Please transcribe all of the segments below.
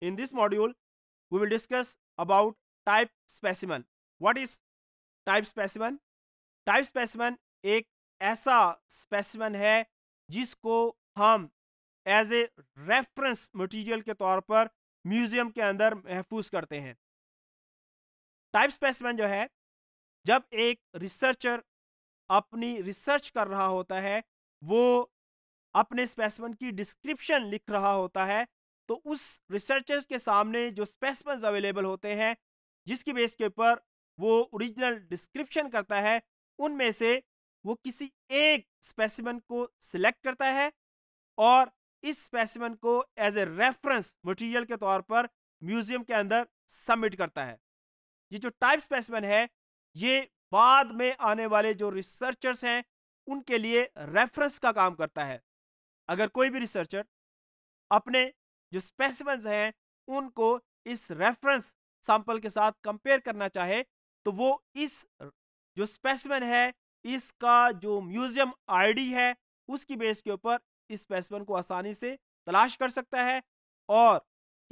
In this module, we will discuss about type specimen. What is type specimen? Type specimen एक ऐसा specimen है जिसको हम as a reference material के तौर पर म्यूजियम के अंदर महफूज करते हैं टाइप स्पेसिमेंट जो है जब एक रिसर्चर अपनी रिसर्च कर रहा होता है वो अपने स्पेसिमेंट की डिस्क्रिप्शन लिख रहा होता है तो उस रिसर्चर्स के सामने जो स्पेसमेंस अवेलेबल होते हैं जिसकी बेस के ऊपर वो ओरिजिनल डिस्क्रिप्शन करता है उनमें से वो किसी एक स्पेसिमन को सिलेक्ट करता है और इस स्पेसिमन को एज ए रेफरेंस मटेरियल के तौर पर म्यूजियम के अंदर सबमिट करता है ये जो टाइप स्पेसिमन है ये बाद में आने वाले जो रिसर्चर्स हैं उनके लिए रेफरेंस का काम करता है अगर कोई भी रिसर्चर अपने जो स्पेसिमेंस हैं उनको इस रेफरेंस सैंपल के साथ कंपेयर करना चाहे तो वो इस जो स्पेसिमेन है इसका जो म्यूजियम आईडी है उसकी बेस के ऊपर इस स्पेसिमेन को आसानी से तलाश कर सकता है और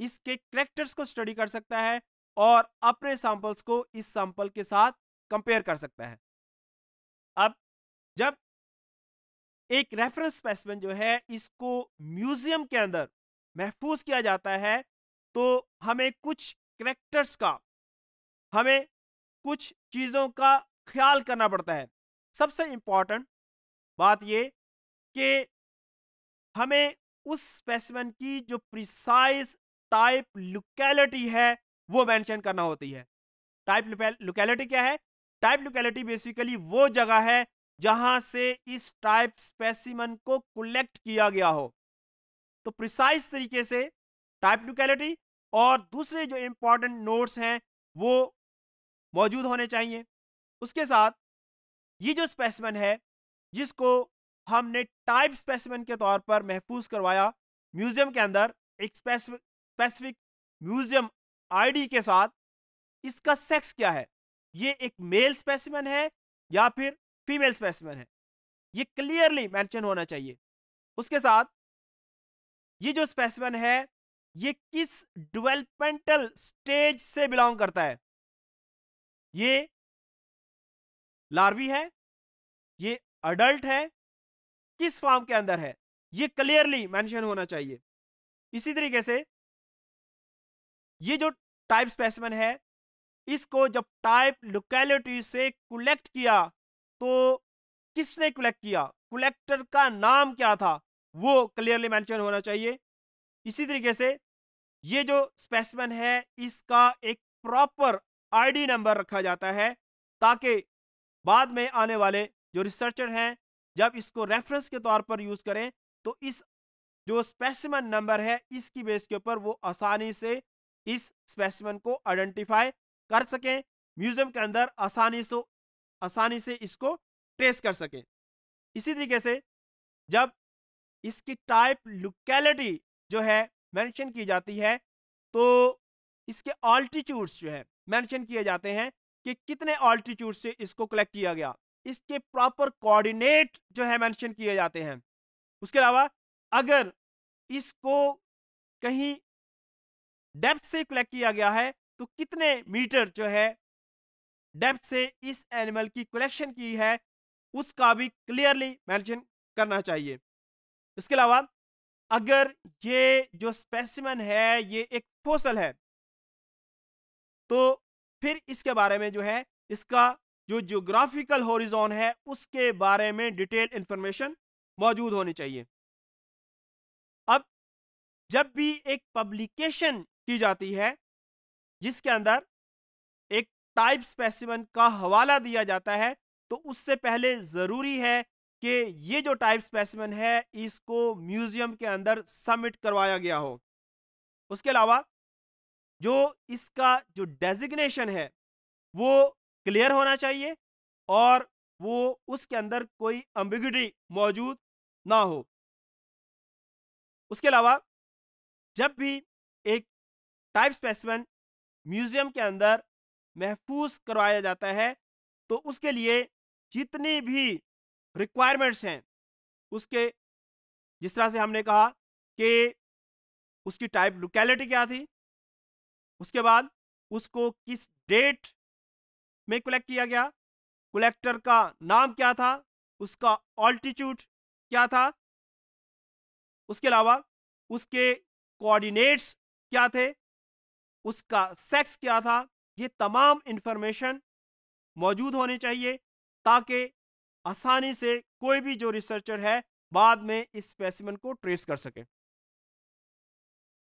इसके करेक्टर्स को स्टडी कर सकता है और अपने सैंपल्स को इस सैंपल के साथ कंपेयर कर सकता है अब जब एक रेफरेंस स्पेसिमेन जो है इसको म्यूजियम के अंदर महफूज किया जाता है तो हमें कुछ करेक्टर्स का हमें कुछ चीज़ों का ख्याल करना पड़ता है सबसे इम्पॉर्टेंट बात ये कि हमें उस स्पेसिमन की जो प्रिसाइज टाइप लोकेलिटी है वो मेंशन करना होती है टाइप लोकेलिटी क्या है टाइप लोकेलिटी बेसिकली वो जगह है जहां से इस टाइप स्पेसिमन को कलेक्ट किया गया हो तो प्रिसाइज तरीके से टाइप लोकेलिटी और दूसरे जो इंपॉर्टेंट नोट्स हैं वो मौजूद होने चाहिए उसके साथ ये जो स्पेसिमन है जिसको हमने टाइप स्पेसिमन के तौर पर महफूज करवाया म्यूज़ियम के अंदर एक स्पेसिफिक म्यूज़ियम आईडी के साथ इसका सेक्स क्या है ये एक मेल स्पेसिमन है या फिर फीमेल स्पेसिमन है ये क्लियरली मैंशन होना चाहिए उसके साथ ये जो स्पेसिमन है ये किस डेवलपमेंटल स्टेज से बिलोंग करता है ये लार्वी है ये अडल्ट है किस फॉर्म के अंदर है ये क्लियरली मेंशन होना चाहिए इसी तरीके से ये जो टाइप स्पेसिमन है इसको जब टाइप लोकेलिटी से कलेक्ट किया तो किसने कलेक्ट किया कलेक्टर का नाम क्या था वो क्लियरली मैंशन होना चाहिए इसी तरीके से ये जो स्पेसिमन है इसका एक प्रॉपर आईडी नंबर रखा जाता है ताकि बाद में आने वाले जो रिसर्चर हैं जब इसको रेफरेंस के तौर पर यूज़ करें तो इस जो स्पेसिमन नंबर है इसकी बेस के ऊपर वो आसानी से इस स्पेसिमन को आइडेंटिफाई कर सकें म्यूज़ियम के अंदर आसानी से आसानी से इसको ट्रेस कर सकें इसी तरीके से जब इसकी टाइप लोकेलिटी जो है मेंशन की जाती है तो इसके ऑल्टीट्यूड्स जो है मेंशन किए जाते हैं कि कितने ऑल्टीट्यूड से इसको कलेक्ट किया गया इसके प्रॉपर कोऑर्डिनेट जो है मेंशन किए जाते हैं उसके अलावा अगर इसको कहीं डेप्थ से कलेक्ट किया गया है तो कितने मीटर जो है डेप्थ से इस एनिमल की कलेक्शन की है उसका भी क्लियरली मेंशन करना चाहिए इसके अलावा अगर ये जो स्पेसिमन है ये एक फोसल है तो फिर इसके बारे में जो है इसका जो जोग्राफिकल होरिजोन है उसके बारे में डिटेल इंफॉर्मेशन मौजूद होनी चाहिए अब जब भी एक पब्लिकेशन की जाती है जिसके अंदर एक टाइप स्पेसिमन का हवाला दिया जाता है तो उससे पहले ज़रूरी है कि ये जो टाइप स्पेसिमेन है इसको म्यूजियम के अंदर सबमिट करवाया गया हो उसके अलावा जो इसका जो डेजिग्नेशन है वो क्लियर होना चाहिए और वो उसके अंदर कोई अम्बिगिटी मौजूद ना हो उसके अलावा जब भी एक टाइप स्पेसिमेन म्यूज़ियम के अंदर महफूज करवाया जाता है तो उसके लिए जितनी भी रिक्वायरमेंट्स हैं उसके जिस तरह से हमने कहा कि उसकी टाइप लोकेलिटी क्या थी उसके बाद उसको किस डेट में कलेक्ट किया गया कलेक्टर का नाम क्या था उसका ऑल्टीट्यूड क्या था उसके अलावा उसके कोऑर्डिनेट्स क्या थे उसका सेक्स क्या था ये तमाम इंफॉर्मेशन मौजूद होनी चाहिए ताकि आसानी से कोई भी जो रिसर्चर है बाद में इस स्पेसिमन को ट्रेस कर सके